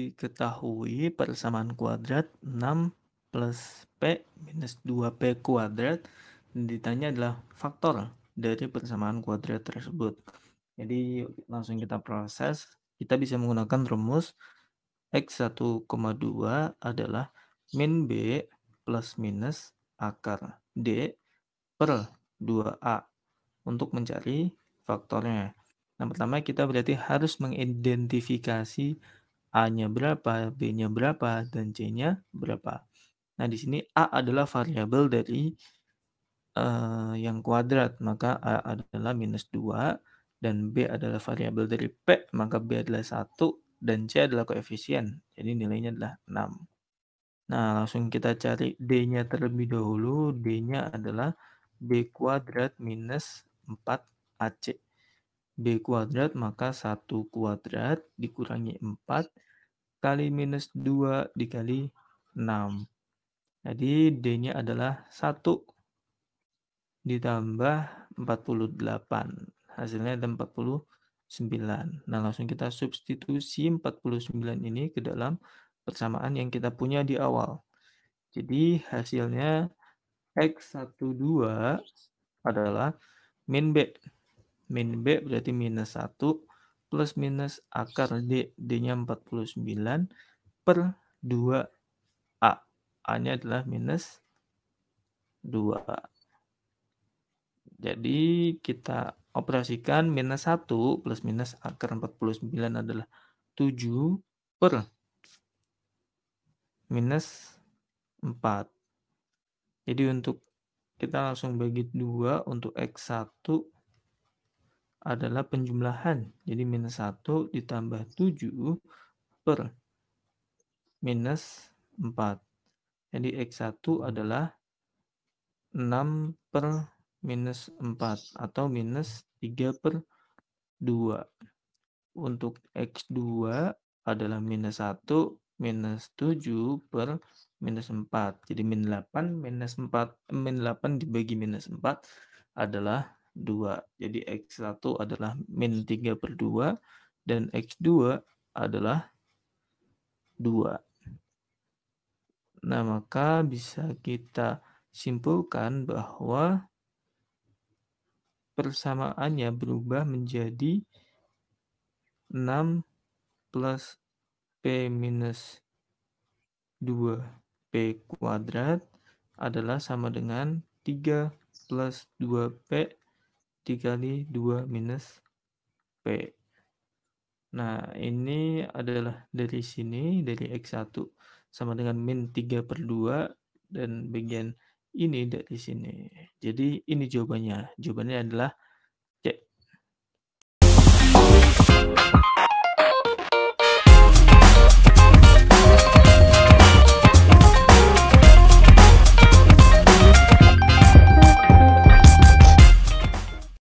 diketahui persamaan kuadrat 6 plus P minus 2P kuadrat ditanya adalah faktor dari persamaan kuadrat tersebut. Jadi langsung kita proses, kita bisa menggunakan rumus X1,2 adalah min B plus minus akar D per 2A untuk mencari faktornya. Yang nah, pertama kita berarti harus mengidentifikasi A-nya berapa, B-nya berapa, dan C-nya berapa. Nah, di sini A adalah variabel dari uh, yang kuadrat, maka A adalah minus 2, dan B adalah variabel dari P, maka B adalah 1, dan C adalah koefisien. Jadi nilainya adalah 6. Nah, langsung kita cari D-nya terlebih dahulu. D-nya adalah B kuadrat minus 4AC. B kuadrat, maka 1 kuadrat dikurangi 4 kali minus 2 dikali 6. Jadi D-nya adalah 1 ditambah 48. Hasilnya ada 49. Nah, langsung kita substitusi 49 ini ke dalam persamaan yang kita punya di awal. Jadi hasilnya X12 adalah min B. Min B berarti minus 1 plus minus akar D. D-nya 49 per 2A. A-nya adalah minus 2A. Jadi kita operasikan minus 1 plus minus akar 49 adalah 7 per minus 4. Jadi untuk kita langsung bagi 2 untuk X1 adalah penjumlahan. Jadi minus 1 ditambah 7 per minus 4. Jadi X1 adalah 6 per minus 4 atau minus 3 per 2. Untuk X2 adalah minus 1 minus 7 per minus 4. Jadi minus 8 minus 4, minus 8 dibagi minus 4 adalah 2. Jadi X1 adalah min 3 per 2 dan X2 adalah 2. Nah, maka bisa kita simpulkan bahwa persamaannya berubah menjadi 6 plus P minus 2P kuadrat adalah sama dengan 3 plus 2P dikali 2 minus P. Nah, ini adalah dari sini, dari X1 sama dengan min 3 per 2 dan bagian ini dari sini. Jadi ini jawabannya. Jawabannya adalah